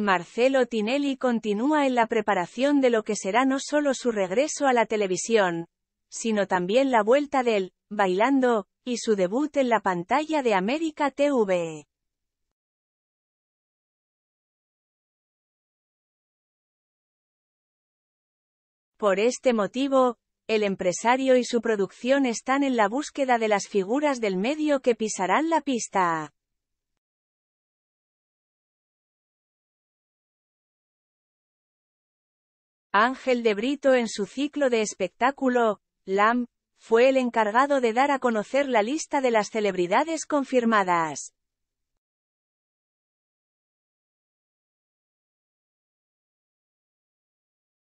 Marcelo Tinelli continúa en la preparación de lo que será no solo su regreso a la televisión, sino también la vuelta del Bailando, y su debut en la pantalla de América TV. Por este motivo, el empresario y su producción están en la búsqueda de las figuras del medio que pisarán la pista. Ángel de Brito en su ciclo de espectáculo, LAM, fue el encargado de dar a conocer la lista de las celebridades confirmadas.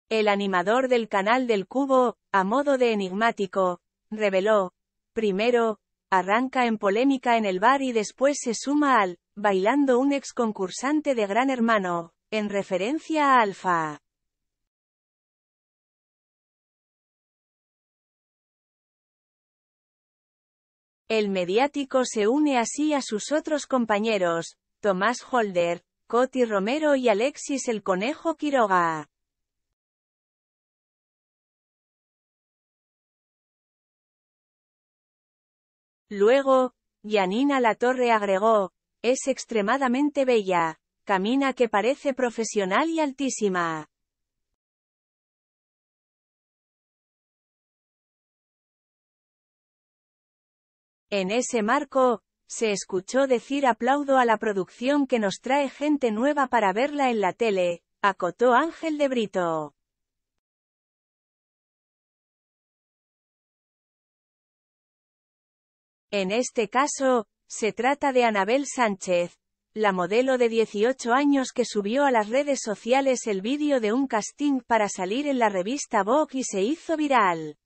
El animador del canal del Cubo, a modo de enigmático, reveló, primero, arranca en polémica en el bar y después se suma al, bailando un ex concursante de Gran Hermano, en referencia a Alfa. El mediático se une así a sus otros compañeros, Tomás Holder, Coti Romero y Alexis el Conejo Quiroga. Luego, Yanina Latorre agregó, es extremadamente bella, camina que parece profesional y altísima. En ese marco, se escuchó decir aplaudo a la producción que nos trae gente nueva para verla en la tele, acotó Ángel de Brito. En este caso, se trata de Anabel Sánchez, la modelo de 18 años que subió a las redes sociales el vídeo de un casting para salir en la revista Vogue y se hizo viral.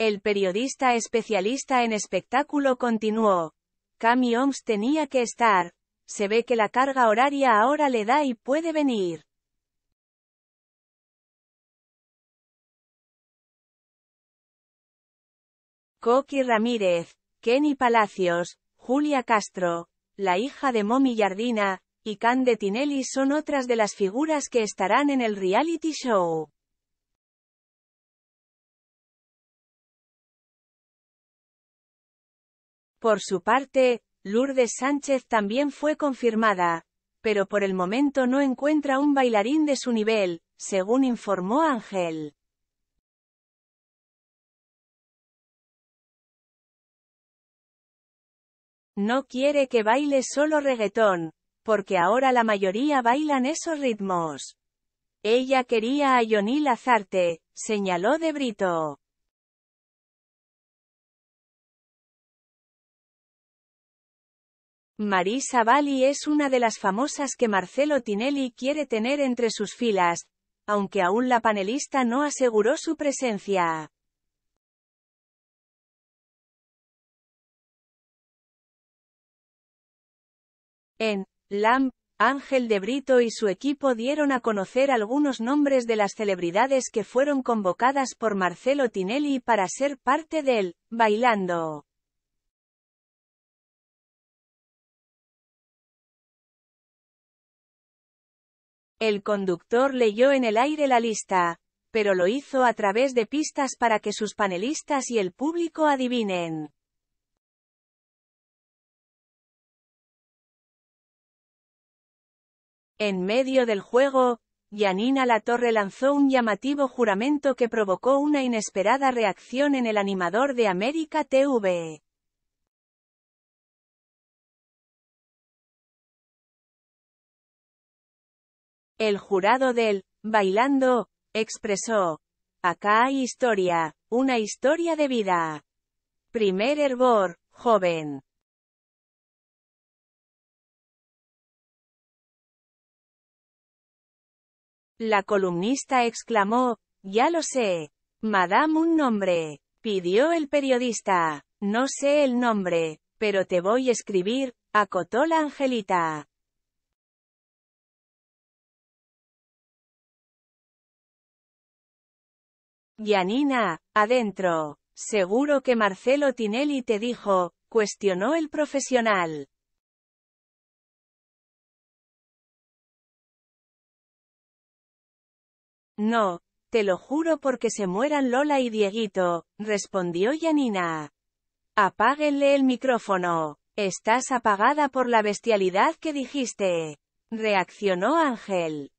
El periodista especialista en espectáculo continuó. Cami Oms tenía que estar. Se ve que la carga horaria ahora le da y puede venir. Coqui Ramírez, Kenny Palacios, Julia Castro, la hija de Momi Yardina, y Cande Tinelli son otras de las figuras que estarán en el reality show. Por su parte, Lourdes Sánchez también fue confirmada, pero por el momento no encuentra un bailarín de su nivel, según informó Ángel. No quiere que baile solo reggaetón, porque ahora la mayoría bailan esos ritmos. Ella quería a Yonil Azarte, señaló De Brito. Marisa Bali es una de las famosas que Marcelo Tinelli quiere tener entre sus filas, aunque aún la panelista no aseguró su presencia. En LAM, Ángel de Brito y su equipo dieron a conocer algunos nombres de las celebridades que fueron convocadas por Marcelo Tinelli para ser parte del Bailando. El conductor leyó en el aire la lista, pero lo hizo a través de pistas para que sus panelistas y el público adivinen. En medio del juego, Yanina Latorre lanzó un llamativo juramento que provocó una inesperada reacción en el animador de América TV. El jurado del Bailando expresó, acá hay historia, una historia de vida. Primer hervor, joven. La columnista exclamó, ya lo sé. Madame un nombre, pidió el periodista. No sé el nombre, pero te voy a escribir, acotó la angelita. Yanina, adentro. Seguro que Marcelo Tinelli te dijo, cuestionó el profesional. No, te lo juro porque se mueran Lola y Dieguito, respondió Yanina. Apáguenle el micrófono. Estás apagada por la bestialidad que dijiste. Reaccionó Ángel.